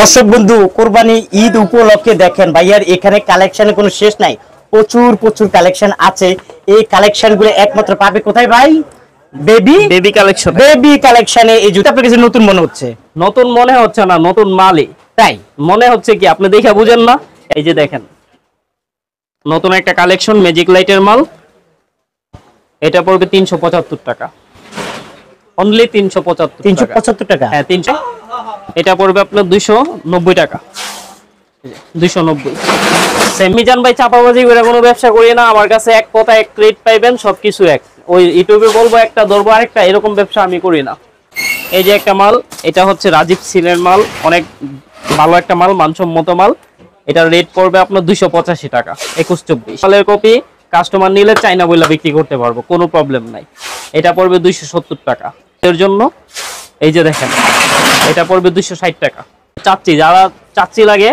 দর্শক বন্ধু কোরবানি ঈদ উপলক্ষে দেখেন ভাইয়ার এখানে কালেকশনের কোনো শেষ নাই প্রচুর প্রচুর কালেকশন আছে এই কালেকশন গুলো একমাত্র পাবে কোথায় ভাই বেবি বেবি কালেকশন বেবি কালেকশনে এই জুতো আপনার কাছে নতুন মনে হচ্ছে নতুন মনে হচ্ছে না নতুন মালই তাই মনে হচ্ছে কি আপনি দেখে বুঝেন না এই যে দেখেন নতুন একটা কালেকশন ম্যাজিক লাইটের মাল এটা পড়বে তিনশো টাকা অনলি তিনশো পঁচাত্তর তিনশো পঁচাত্তর টাকা হ্যাঁ তিনশো এটা পড়বে আপনার দুইশো নব্বই টাকা দুইশো নব্বই মিজান ভাই চাপাবাজি করে কোনো ব্যবসা করি না আমার কাছে এক কথা এক ক্রেট পাইবেন সব কিছু এক ওই ইউটিউবে বলবো একটা ধরবো আরেকটা এরকম ব্যবসা আমি করি না এই যে একটা মাল এটা হচ্ছে রাজীব সিলের মাল অনেক ভালো একটা মাল মানসম্মত মাল এটা রেট পড়বে আপনার দুইশো পঁচাশি টাকা একুশ চব্বিশ মালের কপি কাস্টমার নিলে চাইনা বইলা বিক্রি করতে পারবো কোনো প্রবলেম নাই এটা পড়বে দুইশো সত্তর টাকা এর জন্য এই যে দেখেন এটা পড়বে দুইশো ষাট টাকা চাচ্ছি যারা চাচ্ছি লাগে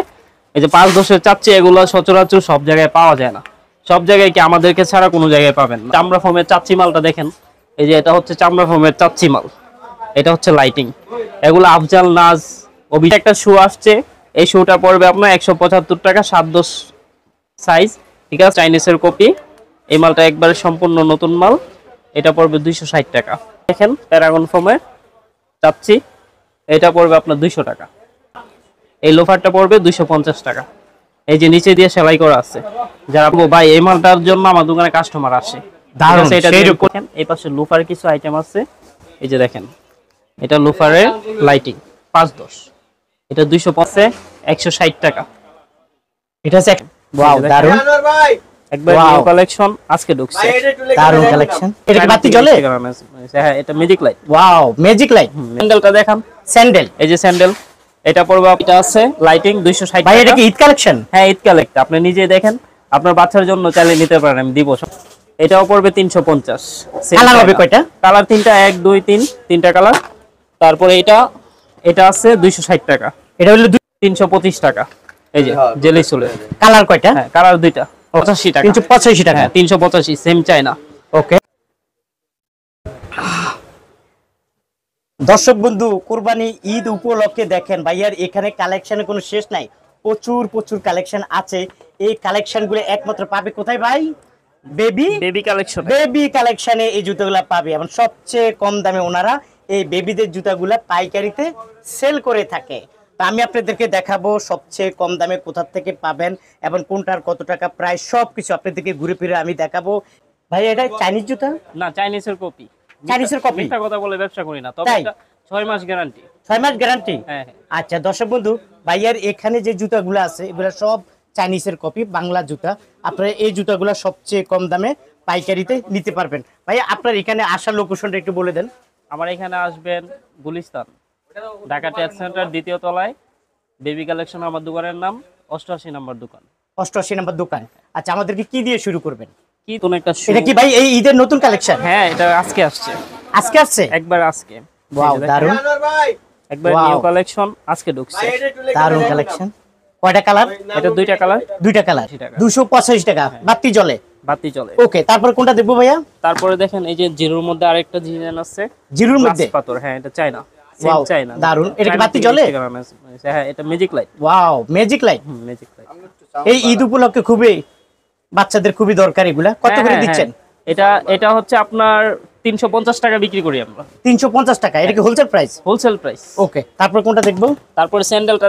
এই যে পাঁচ দশের চাচ্ছি এগুলো সচরাচর সব জায়গায় পাওয়া যায় না সব জায়গায় কি আমাদেরকে ছাড়া কোনো জায়গায় পাবেন চামড়া ফোমের চাচ্ছি মালটা দেখেন এই যে এটা হচ্ছে চামড়া ফোমের চাচ্ছি মাল এটা হচ্ছে লাইটিং এগুলো আফজাল নাজ অভি একটা শু আসছে এই শুটা পড়বে আপনার একশো পঁচাত্তর টাকা সাত দশ সাইজ ঠিক আছে চাইনিজের কপি এই মালটা একবারে সম্পূর্ণ নতুন মাল এটা পড়বে দুইশো ষাট টাকা দেখেন প্যারাগন ফোমের চাচ্ছি এটা পড়বে আপনার দুইশো টাকা এই লোফারটা পড়বে দুইশো টাকা এই যে নিচে দিয়ে সেলাই করা আছে যারা ভাই এই মালটার জন্য আমার দোকানে কাস্টমার আসে এই পাশে লুফার কিছু আইটেম আছে এই যে দেখেন এটা লুফারের লাইটিং পাঁচ দশ এটা দুইশো পাঁচে একশো ষাট টাকা এটা দারুণ একবার নিউ কালেকশন আজকে ঢুকছে দারুন কালেকশন এটা বাতি জ্বলে হ্যাঁ, হ্যাঁ এটা magic light wow magic light স্যান্ডেলটা দেখান স্যান্ডেল এই যে স্যান্ডেল এটা এটা আছে লাইটিং 260 ভাই এটা কি ঈদ কালেকশন হ্যাঁ ঈদ আপনি নিজে দেখেন আপনার বাচ্চার জন্য চাইলে নিতে পারেন আমি দিব এটাও পড়বে 350 কালার হবে কয়টা কালার তিনটা 1 2 3 তিনটা কালার তারপরে এটা এটা আছে 260 টাকা এটা হলো 325 টাকা এই যে হ্যাঁ, জেলি চলে কালার কয়টা হ্যাঁ কালার দুইটা পঁচাশি টাকা তিনশো পঁচাশি টাকা হ্যাঁ, চাইনা দর্শক বন্ধু কোরবানি ঈদ উপলক্ষে দেখেন ভাইয়ার এখানে কালেকশনের কোনো শেষ নাই প্রচুর প্রচুর কালেকশন আছে এই কালেকশন গুলো একমাত্র পাবে কোথায় ভাই বেবি বেবি কালেকশন বেবি কালেকশনে এই জুতোগুলা পাবে এবং সবচেয়ে কম দামে ওনারা এই বেবিদের জুতাগুলা পাইকারিতে সেল করে থাকে তা আমি আপনাদেরকে দেখাবো সবচেয়ে কম দামে কোথার থেকে পাবেন এবং কোনটার কত টাকা প্রায় সব কিছু আপনাদেরকে ঘুরে ফিরে আমি দেখাবো ভাই এটা চাইনিজ জুতা না চাইনিজের কপি চাইনিজের কপি মিথ্যা কথা বলে ব্যবসা করি না তবে এটা 6 মাস গ্যারান্টি 6 মাস গ্যারান্টি হ্যাঁ, হ্যাঁ আচ্ছা দর্শক বন্ধু ভাইয়ার এখানে যে জুতাগুলো আছে এগুলো সব চাইনিজের কপি বাংলা জুতা আপনারা এই জুতাগুলো সবচেয়ে কম দামে পাইকারিতে নিতে পারবেন ভাই আপনার এখানে আসার লোকেশনটা একটু বলে দেন আমার এখানে আসবেন গুলিস্তান ঢাকা ট্রেড সেন্টার দ্বিতীয় তলায় বেবি কালেকশন আমার দোকানের নাম অষ্টআশি নম্বর দোকান অষ্টআশি নম্বর দোকান আচ্ছা আমাদেরকে কি দিয়ে শুরু করবেন কি কোন একটা এটা কি ভাই এই ঈদের নতুন কালেকশন হ্যাঁ এটা আজকে আসছে আজকে আসছে একবার আজকে ওয়াও দারুন একবার নিউ কালেকশন আজকে ঢুকছে দারুন কালেকশন কয়টা কালার এটা দুইটা কালার দুইটা কালার 285 টাকা হ্যাঁ। বাতি জ্বলে বাতি জ্বলে ওকে তারপর কোনটা দেখবো ভাইয়া তারপরে দেখেন এই যে জিরুর মধ্যে আরেকটা ডিজাইন আছে জিরুর মধ্যে পাথর হ্যাঁ এটা চাই না ম্যাজিক লাইট লাইট এই ঈদ উপলক্ষে খুবই বাচ্চাদের খুবই দরকার এগুলা কত হ্যাঁ, করে হ্যাঁ, দিচ্ছেন হ্যাঁ। এটা এটা হচ্ছে আপনার টাকা বিক্রি করি আমরা টাকা wholesale price wholesale price okay তারপর কোনটা তারপর স্যান্ডেলটা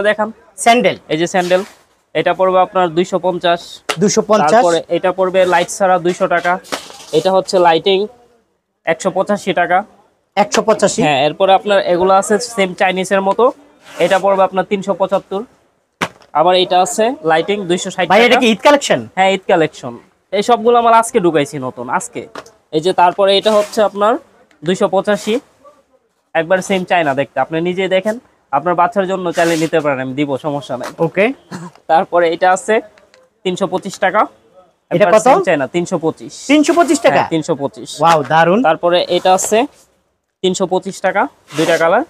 স্যান্ডেল এই যে স্যান্ডেল এটা পড়বে আপনার এটা পড়বে লাইট ছাড়া দুইশো টাকা এটা হচ্ছে লাইটিং পঁচাশি টাকা একশো হ্যাঁ এরপরে আপনার এগুলো আছে সেম চাইনিজের মতো এটা পড়বে আপনার তিনশো আবার এটা আছে লাইটিং দুইশো ভাই এটা কি ঈদ কালেকশন হ্যাঁ ঈদ কালেকশন এই সবগুলো আমার আজকে ঢুকাইছি নতুন আজকে এই যে তারপরে এটা হচ্ছে আপনার দুইশো একবার সেম চায়না দেখতে আপনি নিজে দেখেন আপনার বাচ্চার জন্য চাইলে নিতে পারেন আমি দিব সমস্যা নাই ওকে তারপরে এটা আছে তিনশো পঁচিশ টাকা এটা কত চায়না তিনশো পঁচিশ তিনশো পঁচিশ টাকা হ্যাঁ, তিনশো পঁচিশ ওয়াও দারুন তারপরে এটা আছে তিনশো পঁচিশ টাকা দুইটা কালার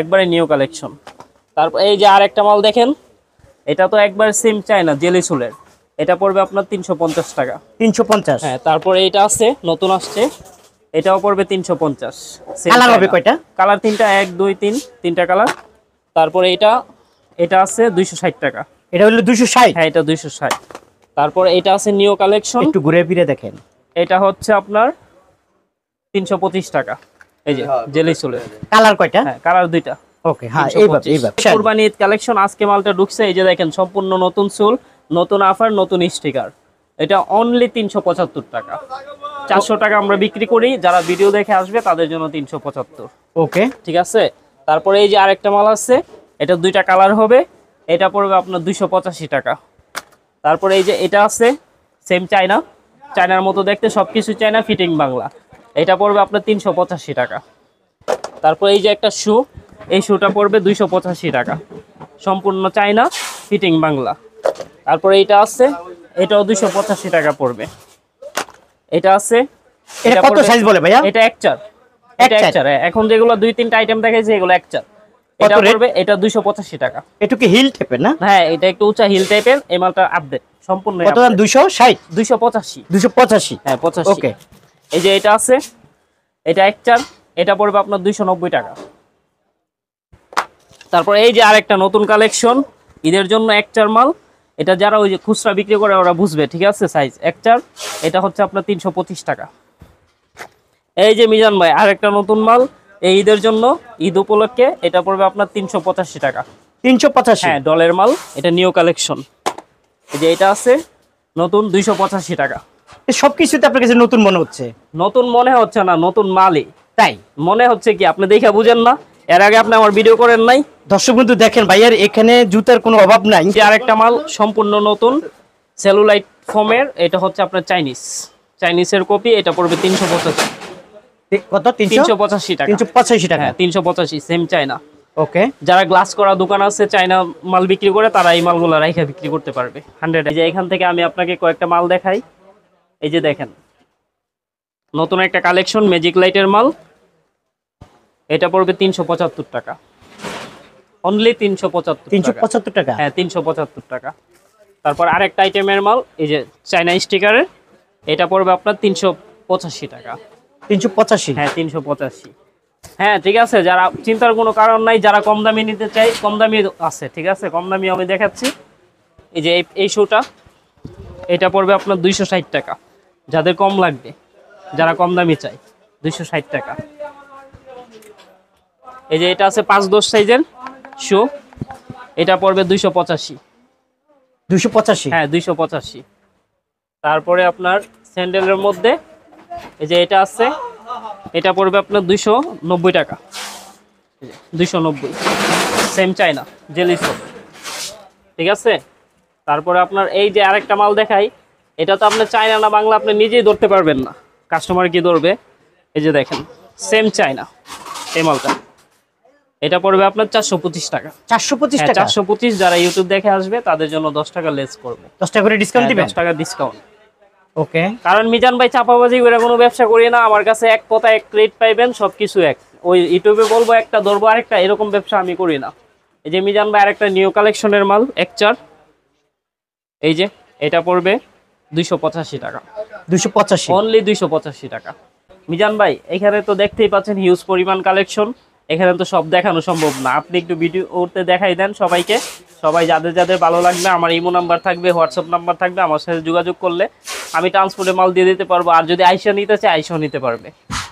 একবারে নিউ কালেকশন তারপর এই যে আর একটা মাল দেখেন এটা তো একবার সেম চাইনা না জেলি চুলের এটা পড়বে আপনার তিনশো পঞ্চাশ টাকা তিনশো পঞ্চাশ হ্যাঁ তারপরে এটা আছে নতুন আসছে এটাও পড়বে তিনশো পঞ্চাশ কালার হবে কয়টা কালার তিনটা এক দুই তিন তিনটা কালার তারপর এটা এটা আছে দুইশো ষাট টাকা এটা হলো দুইশো ষাট হ্যাঁ এটা দুইশো ষাট তারপর এটা আছে নিউ কালেকশন একটু ঘুরে ফিরে দেখেন এটা হচ্ছে আপনার তিনশো পঁচিশ টাকা এই যে হ্যাঁ, জেলি চলে কালার কয়টা কালার হ্যাঁ, দুইটা ওকে হ্যাঁ এইভাবে এইভাবে কুরবানি কালেকশন আজকে মালটা ঢুকছে এই যে দেখেন সম্পূর্ণ নতুন চুল নতুন অফার নতুন স্টিকার এটা অনলি তিনশো পঁচাত্তর টাকা চারশো টাকা আমরা বিক্রি করি যারা ভিডিও দেখে আসবে তাদের জন্য তিনশো পঁচাত্তর ওকে ঠিক আছে তারপরে এই যে আরেকটা মাল আছে এটা দুইটা কালার হবে এটা পড়বে আপনার দুইশো পঁচাশি টাকা তারপরে এই যে এটা আছে সেম চায়না চায়নার মতো দেখতে সবকিছু চাইনা ফিটিং বাংলা এটা পড়বে আপনার তিনশো পঁচাশি টাকা তারপর এই যে একটা শু এই শুটা পড়বে দুইশো পঁচাশি টাকা সম্পূর্ণ চাইনা ফিটিং বাংলা তারপর এইটা আছে এটাও দুইশো পঁচাশি টাকা পড়বে এটা আছে এটা কত সাইজ বলে ভাইয়া এটা এক চার এটা এক চার হ্যাঁ, এখন যেগুলো দুই তিনটা আইটেম দেখাইছে এগুলো এক চার এটা পড়বে এটা পঁচাশি টাকা এটা কি হিল টাইপের না হ্যাঁ এটা একটু উঁচা হিল টাইপের এই মালটা আপডেট সম্পূর্ণ কত দাম পঁচাশি দুইশো পঁচাশি হ্যাঁ পঁচাশি ওকে এই যে এটা আছে এটা এক চার এটা পড়বে আপনার দুইশো টাকা তারপর এই যে আরেকটা নতুন কালেকশন ঈদের জন্য একটার মাল এটা যারা ওই যে খুচরা বিক্রি করে ওরা বুঝবে ঠিক আছে সাইজ এক চার এটা হচ্ছে আপনার তিনশো টাকা এই যে মিজান ভাই একটা নতুন মাল এই ঈদের জন্য ঈদ উপলক্ষে এটা পড়বে আপনার তিনশো টাকা তিনশো হ্যাঁ ডলের মাল এটা নিউ কালেকশন এই যে এটা আছে নতুন দুইশো টাকা সবকিছুতে আপনার কাছে নতুন মনে হচ্ছে নতুন মনে হচ্ছে না নতুন মালই তাই মনে হচ্ছে কি আপনি দেখা বুঝেন না এর আগে আপনি আমার ভিডিও করেন নাই দর্শক বন্ধু দেখেন ভাইয়ার এখানে জুতার কোনো অভাব নাই মাল সম্পূর্ণ নতুন সেলুলাইট ফোমের এটা হচ্ছে আপনার চাইনিজ চাইনিজের কপি এটা পড়বে তিনশো পঁচাশি কত তিনশো পঁচাশি টাকা তিনশো পঁচাশি টাকা হ্যাঁ, তিনশো পঁচাশি সেম চাইনা ওকে যারা গ্লাস করা দোকান আছে চাইনা মাল বিক্রি করে তারা এই মালগুলো রাইখা বিক্রি করতে পারবে হান্ড্রেড এখান থেকে আমি আপনাকে কয়েকটা মাল দেখাই এই যে দেখেন নতুন একটা কালেকশন ম্যাজিক লাইটের মাল এটা পড়বে তিনশো পঁচাত্তর টাকা অনলি তিনশো পঁচাত্তর তিনশো পঁচাত্তর টাকা হ্যাঁ তিনশো পঁচাত্তর টাকা তারপর আরেকটা আইটেমের মাল এই যে চাইনা স্টিকারের এটা পড়বে আপনার তিনশো পঁচাশি টাকা তিনশো পঁচাশি হ্যাঁ তিনশো পঁচাশি হ্যাঁ ঠিক আছে যারা চিন্তার কোনো কারণ নাই যারা কম দামি নিতে চাই কম দামি আছে ঠিক আছে কম দামি আমি দেখাচ্ছি এই যে এই শোটা এটা পড়বে আপনার দুইশো ষাট টাকা যাদের কম লাগবে যারা কম দামি চাই দুইশো ষাট টাকা এই যে এটা আছে পাঁচ দশ সাইজের শো এটা পড়বে দুইশো পঁচাশি দুইশো পঁচাশি হ্যাঁ দুইশো পঁচাশি তারপরে আপনার স্যান্ডেলের মধ্যে এই যে এটা আছে এটা পড়বে আপনার দুইশো নব্বই টাকা দুইশো নব্বই সেম না জেলিস ঠিক আছে তারপরে আপনার এই যে আরেকটা মাল দেখাই এটা তো আপনার চায়না না বাংলা আপনি নিজেই ধরতে পারবেন না কাস্টমার কি ধরবে এই যে দেখেন সেম চায়না এই মালটা এটা পড়বে আপনার চারশো পঁচিশ টাকা চারশো পঁচিশ হ্যাঁ, চারশো পঁচিশ যারা ইউটিউব দেখে আসবে তাদের জন্য দশ টাকা লেস করবে দশ টাকা করে ডিসকাউন্ট হ্যাঁ, দিবে দশ টাকা ডিসকাউন্ট ওকে কারণ মিজান ভাই চাপাবাজি করে কোনো ব্যবসা করি না আমার কাছে এক কথা এক ক্রেট পাইবেন সবকিছু এক ওই ইউটিউবে বলবো একটা ধরবো আরেকটা এরকম ব্যবসা আমি করি না এই যে মিজান ভাই আরেকটা নিউ কালেকশনের মাল একচার এই যে এটা পড়বে দুইশো পঁচাশি টাকা দুইশো পঁচাশি অনলি দুইশো পঁচাশি টাকা মিজান ভাই এখানে তো দেখতেই পাচ্ছেন হিউজ পরিমাণ কালেকশন এখানে তো সব দেখানো সম্ভব না আপনি একটু ভিডিও করতে দেখাই দেন সবাইকে সবাই যাদের যাদের ভালো লাগবে আমার ইমো নাম্বার থাকবে হোয়াটসঅ্যাপ নাম্বার থাকবে আমার সাথে যোগাযোগ করলে আমি ট্রান্সপোর্টে মাল দিয়ে দিতে পারবো আর যদি আইসা নিতে চাই আইসাও নিতে পারবে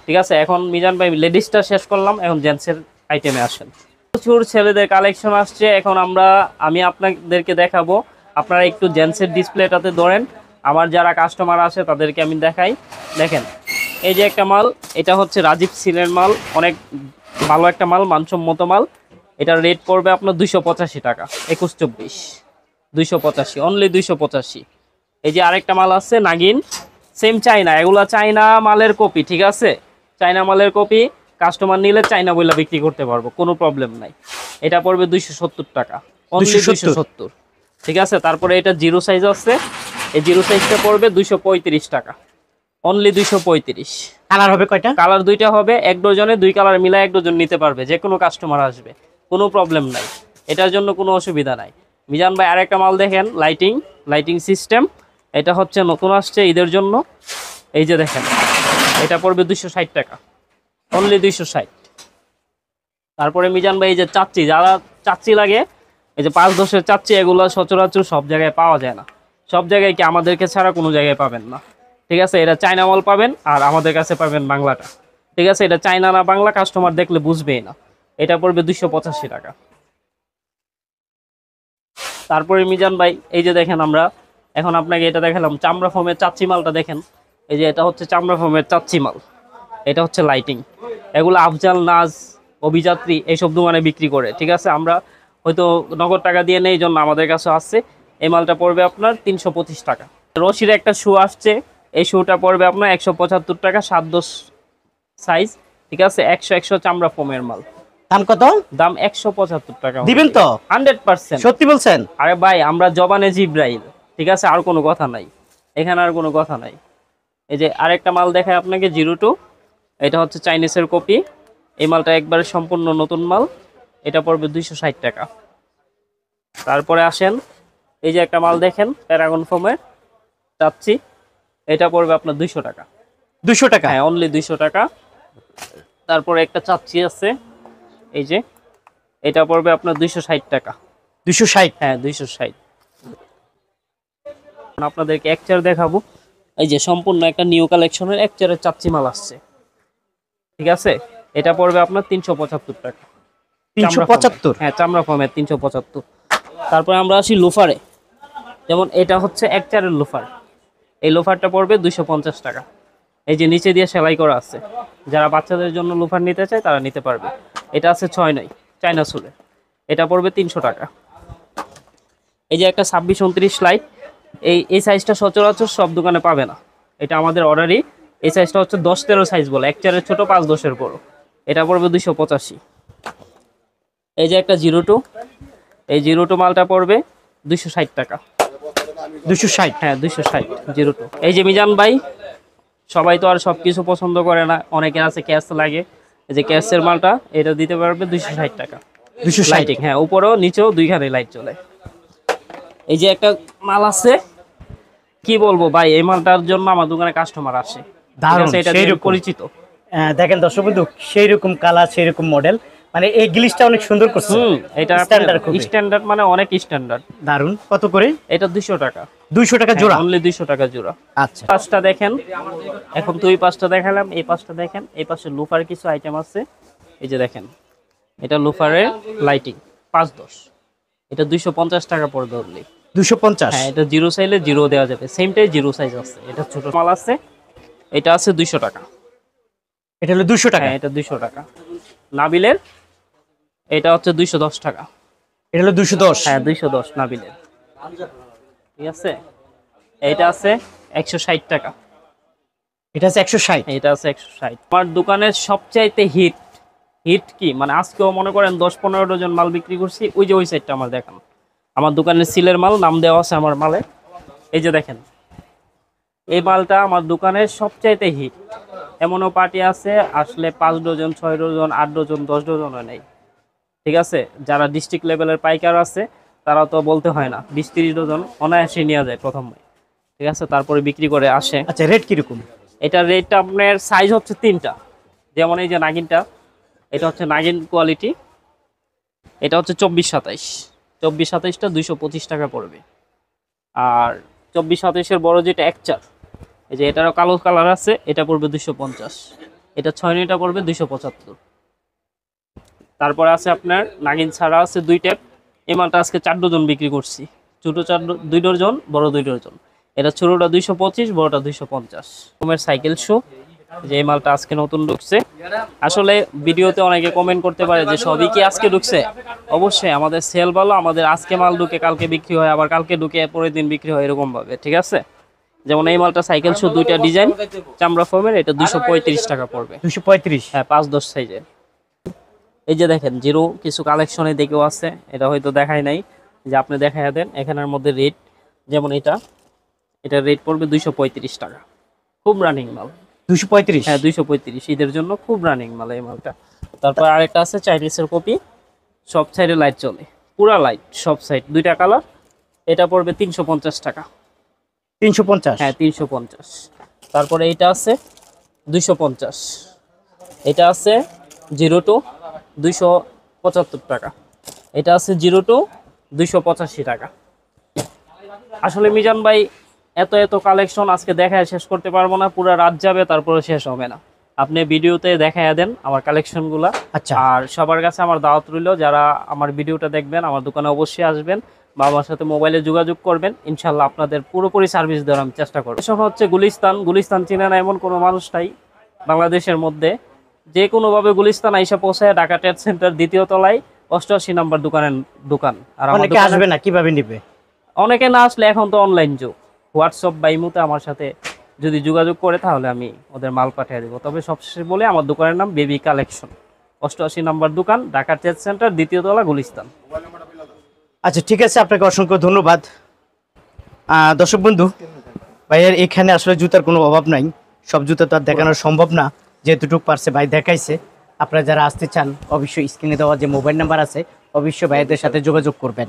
ঠিক আছে এখন মিজান ভাই লেডিসটা শেষ করলাম এখন জেন্টসের আইটেমে আসেন প্রচুর ছেলেদের কালেকশন আসছে এখন আমরা আমি আপনাদেরকে দেখাবো আপনারা একটু জেন্টসের ডিসপ্লেটাতে ধরেন আমার যারা কাস্টমার আছে তাদেরকে আমি দেখাই দেখেন এই যে একটা মাল এটা হচ্ছে রাজীব সিলের মাল অনেক ভালো একটা মাল মানসম্মত মাল এটার রেট পড়বে আপনার দুইশো পঁচাশি টাকা একুশ চব্বিশ দুইশো পঁচাশি অনলি দুইশো পঁচাশি এই যে আরেকটা মাল আছে নাগিন সেম চাইনা এগুলা চাইনা মালের কপি ঠিক আছে চাইনা মালের কপি কাস্টমার নিলে চাইনা বইলা বিক্রি করতে পারবো কোনো প্রবলেম নাই এটা পড়বে দুইশো সত্তর টাকা অনলি দুইশো সত্তর ঠিক আছে তারপরে এটা জিরো সাইজ আছে এই জিরো সাইজটা পড়বে দুইশো টাকা অনলি দুইশো পঁয়ত্রিশ কালার হবে কয়টা কালার দুইটা হবে এক ডজনে দুই কালার মিলা এক ডজন নিতে পারবে যে কোনো কাস্টমার আসবে কোনো প্রবলেম নাই এটার জন্য কোনো অসুবিধা নাই মিজান ভাই আরেকটা মাল দেখেন লাইটিং লাইটিং সিস্টেম এটা হচ্ছে নতুন আসছে ঈদের জন্য এই যে দেখেন এটা পড়বে দুইশো টাকা অনলি দুইশো তারপরে মিজান ভাই এই যে চাচ্ছি যারা চাচ্ছি লাগে এই যে পাঁচ দশের চাচ্ছি এগুলো সচরাচর সব জায়গায় পাওয়া যায় না সব জায়গায় কি আমাদেরকে ছাড়া কোনো জায়গায় পাবেন না ঠিক আছে এটা চায়না মাল পাবেন আর আমাদের কাছে পাবেন বাংলাটা ঠিক আছে এটা চায়না না বাংলা কাস্টমার দেখলে বুঝবেই না এটা পড়বে দুশো পঁচাশি টাকা তারপরে মিজান ভাই এই যে দেখেন আমরা এখন আপনাকে এটা দেখালাম চামড়া ফোমের চাচ্ছি মালটা দেখেন এই যে এটা হচ্ছে চামড়া ফোমের চাচ্ছি মাল এটা হচ্ছে লাইটিং এগুলো আফজাল নাজ অভিযাত্রী এইসব দোকানে বিক্রি করে ঠিক আছে আমরা হয়তো নগদ টাকা দিয়ে নেই জন্য আমাদের কাছে আসছে এই মালটা পড়বে আপনার তিনশো টাকা রশির একটা শু আসছে এই শুটা পড়বে আপনার একশো পঁচাত্তর টাকা সাত দশ সাইজ ঠিক আছে একশো একশো চামড়া ফোমের মাল দাম কত দাম একশো পঁচাত্তর টাকা দিবেন তো হান্ড্রেড পার্সেন্ট সত্যি বলছেন আরে ভাই আমরা জবানে জিব্রাইল ঠিক আছে আর কোনো কথা নাই এখানে আর কোনো কথা নাই এই যে আরেকটা মাল দেখায় আপনাকে জিরো টু এটা হচ্ছে চাইনিজের কপি এই মালটা একবারে সম্পূর্ণ নতুন মাল এটা পড়বে দুইশো ষাট টাকা তারপরে আসেন এই যে একটা মাল দেখেন প্যারাগন ফোমে চাচ্ছি এটা পড়বে আপনার দুইশো টাকা দুইশো টাকা হ্যাঁ অনলি দুইশো টাকা তারপরে একটা চাচ্ছি আছে এই যে এটা পড়বে আপনার দুইশো ষাট টাকা দুইশো ষাট হ্যাঁ দুইশো ষাট আপনাদেরকে এক চার দেখাবো এই যে সম্পূর্ণ একটা নিউ কালেকশনের এক চারের চাচ্ছি মাল আসছে ঠিক আছে এটা পড়বে আপনার তিনশো পঁচাত্তর টাকা তিনশো পঁচাত্তর হ্যাঁ চামড়া ফর্মের তিনশো পঁচাত্তর তারপরে আমরা আসি লোফারে যেমন এটা হচ্ছে এক চারের লোফার এই লোফারটা পড়বে দুইশো টাকা এই যে নিচে দিয়ে সেলাই করা আছে যারা বাচ্চাদের জন্য লোফার নিতে চায় তারা নিতে পারবে এটা আছে ছয় নয় চায়না সুলের এটা পড়বে তিনশো টাকা এই যে একটা ছাব্বিশ উনত্রিশ লাইট এই এই সাইজটা সচরাচর সব দোকানে পাবে না এটা আমাদের অর্ডারই এই সাইজটা হচ্ছে দশ তেরো সাইজ বলে এক চারের ছোটো পাঁচ দশের বড় এটা পড়বে দুশো পঁচাশি এই যে একটা জিরো টু এই জিরো টু মালটা পড়বে দুশো ষাট টাকা দুশো ষাট হ্যাঁ দুশো ষাট জিরো টু এই যে মিজান ভাই সবাই তো আর সব কিছু পছন্দ করে না অনেকে আছে ক্যাশ লাগে এই যে ক্যাশের মালটা এটা দিতে পারবে দুশো ষাট টাকা দুশো ষাট হ্যাঁ উপরেও নিচেও দুইখানে লাইট চলে এই যে একটা মাল আছে কি বলবো ভাই এই মালটার জন্য আমার দোকানে কাস্টমার আসে দারুণ পরিচিত হ্যাঁ, দেখেন দর্শক বন্ধু সেই রকম কালার সেইরকম মডেল মানে এই গ্লিচটা অনেক সুন্দর করছে এটা স্ট্যান্ডার্ড স্ট্যান্ডার্ড মানে অনেক স্ট্যান্ডার্ড দারুন কত করে এটা 200 টাকা 200 টাকা জোড়া অনলি হ্যাঁ, 200 টাকা জোড়া আচ্ছা পাঁচটা দেখেন এখন তুই পাঁচটা দেখালাম এই পাঁচটা দেখেন এই পাশে লুফার কিছু আইটেম আছে এই যে দেখেন এটা লুফারের লাইটিং 5 10 এটা 250 টাকা পড়বে অনলি 250 হ্যাঁ এটা জিরো সাইজে জিরো দেওয়া যাবে সেমটাই জিরো সাইজ আছে এটা ছোট মাল আছে এটা আছে 200 টাকা এটা হলো 200 টাকা হ্যাঁ এটা 200 টাকা নাবিলের এটা হচ্ছে দুইশো দশ টাকা এটা হলো দুইশো দশ হ্যাঁ দুইশো দশ নাবিলের ঠিক আছে এটা আছে একশো ষাট টাকা এটা আছে একশো ষাট এটা আছে একশো ষাট আমার দোকানের সবচাইতে হিট হিট কি মানে আজকেও মনে করেন দশ পনেরো ডজন মাল বিক্রি করছি ওই যে ওই সাইডটা আমার দেখান আমার দোকানের সিলের মাল নাম দেওয়া আছে আমার মালে এই যে দেখেন এই মালটা আমার দোকানের সবচাইতে হিট এমনও পার্টি আছে আসলে পাঁচ ডজন ছয় ডজন আট ডজন দশ ডজনও নেই ঠিক আছে যারা ডিস্ট্রিক্ট লেভেলের পাইকার আছে তারা তো বলতে হয় না বিশ তিরিশ ডজন অনায়াসে নেওয়া যায় প্রথমে ঠিক আছে তারপরে বিক্রি করে আসে আচ্ছা রেট কীরকম এটার রেটটা আপনার সাইজ হচ্ছে তিনটা যেমন এই যে নাগিনটা এটা হচ্ছে নাগিন কোয়ালিটি এটা হচ্ছে চব্বিশ সাতাইশ চব্বিশ সাতাইশটা দুইশো পঁচিশ টাকা পড়বে আর চব্বিশ সাতাইশের বড় যেটা একচার এই যে এটারও কালো কালার আছে এটা পড়বে দুশো পঞ্চাশ এটা ছয় নিটা পড়বে দুশো পঁচাত্তর তারপরে আছে আপনার নাগিন ছাড়া আছে দুই ট্যাপ এই মালটা আজকে চার ডজন বিক্রি করছি ছোটো চার দুই ডজন বড় দুই ডজন এটা ছোটোটা দুইশো পঁচিশ বড়টা দুইশো পঞ্চাশ সাইকেল শো যে এই মালটা আজকে নতুন ঢুকছে আসলে ভিডিওতে অনেকে কমেন্ট করতে পারে যে সবই কি আজকে ঢুকছে অবশ্যই আমাদের সেল ভালো আমাদের আজকে মাল ঢুকে কালকে বিক্রি হয় আবার কালকে ঢুকে পরের দিন বিক্রি হয় এরকমভাবে ঠিক আছে যেমন এই মালটা সাইকেল শো দুইটা ডিজাইন চামড়া ফর্মের এটা দুশো টাকা পড়বে দুশো হ্যাঁ পাঁচ দশ সাইজের এই যে দেখেন জিরো কিছু কালেকশনে দেখেও আছে এটা হয়তো দেখায় নাই যে আপনি দেখা দেন এখানের মধ্যে রেট যেমন এটা এটা রেট পড়বে দুইশো টাকা খুব রানিং মাল দুশো পঁয়ত্রিশ হ্যাঁ দুইশো পঁয়ত্রিশ ঈদের জন্য খুব রানিং মাল এই মালটা তারপর আরেকটা আছে চাইনিজের কপি সব সাইডে লাইট চলে পুরা লাইট সব সাইড দুইটা কালার এটা পড়বে তিনশো পঞ্চাশ টাকা তিনশো পঞ্চাশ হ্যাঁ তিনশো পঞ্চাশ তারপরে এটা আছে দুইশো এটা আছে জিরো টু দুইশো পঁচাত্তর টাকা এটা আছে জিরো টু দুইশো পঁচাশি টাকা আসলে মিজান ভাই এত এত কালেকশন আজকে দেখায় শেষ করতে পারবো না পুরো রাত যাবে তারপরে শেষ হবে না আপনি ভিডিওতে দেখাইয়া দেন আমার কালেকশনগুলো আচ্ছা আর সবার কাছে আমার দাওয়াত রইল যারা আমার ভিডিওটা দেখবেন আমার দোকানে অবশ্যই আসবেন বা আমার সাথে মোবাইলে যোগাযোগ করবেন ইনশাল্লাহ আপনাদের পুরোপুরি সার্ভিস দেওয়ার আমি চেষ্টা করবো হচ্ছে গুলিস্তান গুলিস্তান চিনে না এমন কোনো মানুষ নাই বাংলাদেশের মধ্যে যে কোনোভাবে গুলিস্তান আইসা পৌঁছায় ঢাকা ট্রেড সেন্টার দ্বিতীয় তলায় অষ্টআশি নাম্বার দোকানের দোকান আর অনেকে আসবে না কিভাবে নিবে অনেকে না আসলে এখন তো অনলাইন যুগ হোয়াটসঅ্যাপ বা ইমুতে আমার সাথে যদি যোগাযোগ করে তাহলে আমি ওদের মাল পাঠিয়ে দেবো তবে সবশেষে বলে আমার দোকানের নাম বেবি কালেকশন অষ্টআশি নাম্বার দোকান ঢাকা ট্রেড সেন্টার দ্বিতীয় তলা গুলিস্তান আচ্ছা ঠিক আছে আপনাকে অসংখ্য ধন্যবাদ দর্শক বন্ধু ভাইয়ের এখানে আসলে জুতার কোনো অভাব নাই সব জুতা তো আর দেখানো সম্ভব না দুটো পারছে ভাই দেখাইছে আপনারা যারা আসতে চান অবশ্যই স্ক্রিনে দেওয়া যে মোবাইল নাম্বার আছে অবশ্যই ভাইদের সাথে যোগাযোগ করবেন